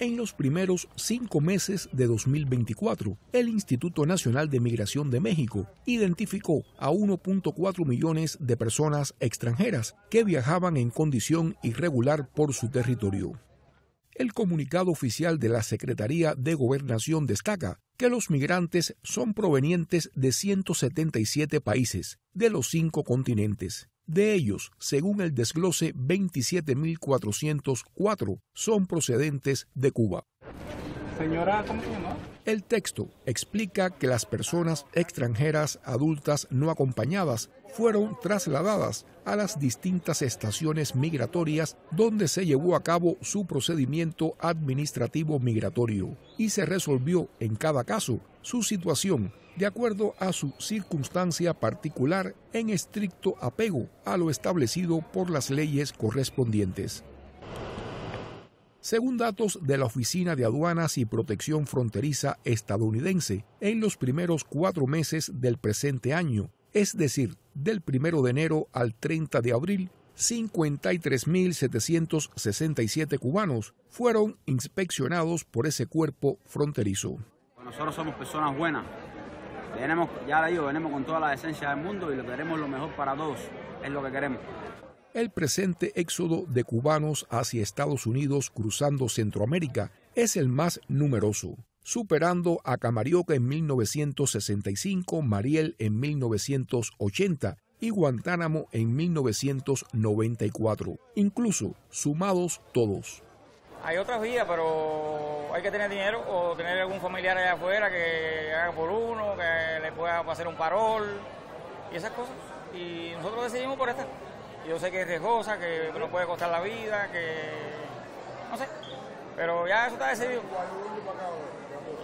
En los primeros cinco meses de 2024, el Instituto Nacional de Migración de México identificó a 1.4 millones de personas extranjeras que viajaban en condición irregular por su territorio. El comunicado oficial de la Secretaría de Gobernación destaca que los migrantes son provenientes de 177 países de los cinco continentes de ellos, según el desglose, 27.404 son procedentes de Cuba. El texto explica que las personas extranjeras adultas no acompañadas fueron trasladadas a las distintas estaciones migratorias donde se llevó a cabo su procedimiento administrativo migratorio y se resolvió en cada caso su situación de acuerdo a su circunstancia particular en estricto apego a lo establecido por las leyes correspondientes. Según datos de la Oficina de Aduanas y Protección Fronteriza estadounidense, en los primeros cuatro meses del presente año, es decir, del 1 de enero al 30 de abril, 53.767 cubanos fueron inspeccionados por ese cuerpo fronterizo. Nosotros somos personas buenas, ya le digo, venimos con toda la esencia del mundo y lo queremos lo mejor para todos, es lo que queremos. El presente éxodo de cubanos hacia Estados Unidos cruzando Centroamérica es el más numeroso, superando a Camarioca en 1965, Mariel en 1980 y Guantánamo en 1994, incluso sumados todos. Hay otras vías, pero hay que tener dinero o tener algún familiar allá afuera que haga por uno, que le pueda hacer un parol y esas cosas. Y nosotros decidimos por esta. Yo sé que es riesgosa, que nos puede costar la vida, que. no sé. Pero ya eso está decidido.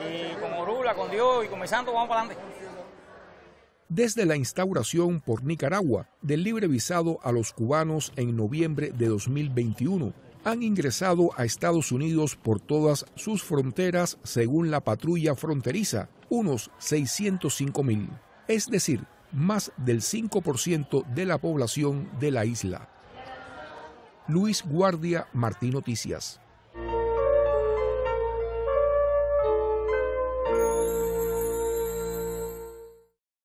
Y con Orula, con Dios y con mi santo, vamos para adelante. Desde la instauración por Nicaragua del libre visado a los cubanos en noviembre de 2021, han ingresado a Estados Unidos por todas sus fronteras según la patrulla fronteriza, unos 605 mil, es decir, más del 5% de la población de la isla. Luis Guardia, Martín Noticias.